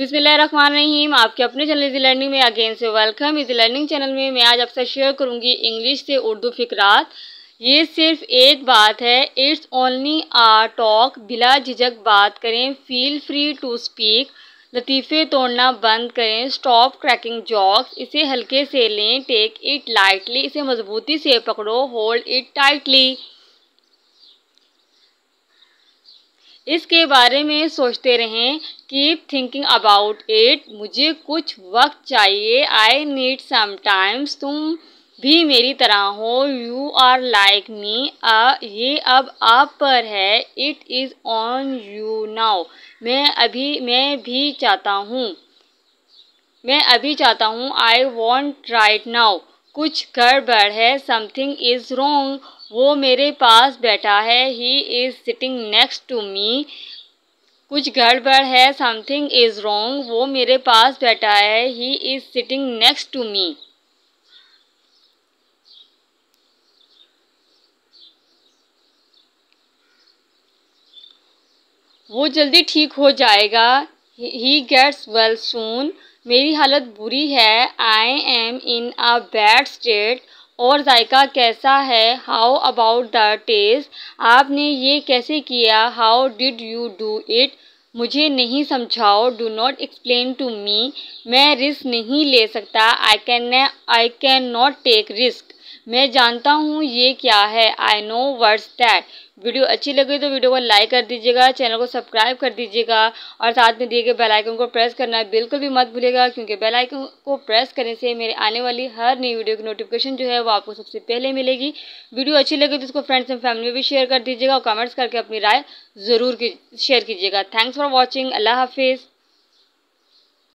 रहीम आपके अपने channel easy learning में अगेन से वेलकम इजी लर्निंग चैनल में मैं आज आपसे शेयर करूंगी इंग्लिश से उर्दू फिकरात ये सिर्फ एक बात है इट्स ओनली आ टॉक बिला झिझक बात करें फील फ्री टू स्पीक लतीफ़े तोड़ना बंद करें स्टॉप क्रैकिंग जॉक्स इसे हल्के से लें टेक इट लाइटली इसे मजबूती से पकड़ो होल्ड इट टाइटली इसके बारे में सोचते रहें कीप थिंकिंग अबाउट इट मुझे कुछ वक्त चाहिए आई नीड समाइम्स तुम भी मेरी तरह हो यू आर लाइक मी ये अब आप पर है it is on you now मैं अभी मैं भी चाहता हूँ मैं अभी चाहता हूँ आई वॉन्ट राइट नाउ कुछ गड़बड़ है समथिंग इज़ रोंग वो मेरे पास बैठा है he is sitting next to me कुछ गड़बड़ है समथिंग इज़ रोंग वो मेरे पास बैठा है he is sitting next to me वो जल्दी ठीक हो जाएगा ही गेट्स वेल सून मेरी हालत बुरी है I am in a bad state और जायका कैसा है हाउ अबाउट द टेस्ट आपने ये कैसे किया how did you do it मुझे नहीं समझाओ do not explain to me मैं रिस्क नहीं ले सकता I can I can not take risk मैं जानता हूँ ये क्या है I know what's that video अच्छी लगी तो वीडियो को लाइक कर दीजिएगा चैनल को सब्सक्राइब कर दीजिएगा और साथ में दिए गए बेल आइकन को प्रेस करना बिल्कुल भी मत भूलिएगा क्योंकि बेल आइकन को प्रेस करने से मेरे आने वाली हर नई वीडियो की नोटिफिकेशन जो है वो आपको सबसे पहले मिलेगी वीडियो अच्छी लगी तो उसको फ्रेंड्स एंड फैमिली में भी शेयर कर दीजिएगा और कमेंट्स करके अपनी राय ज़रूर की, शेयर कीजिएगा थैंक्स फॉर वॉचिंग अल्लाह हाफिज़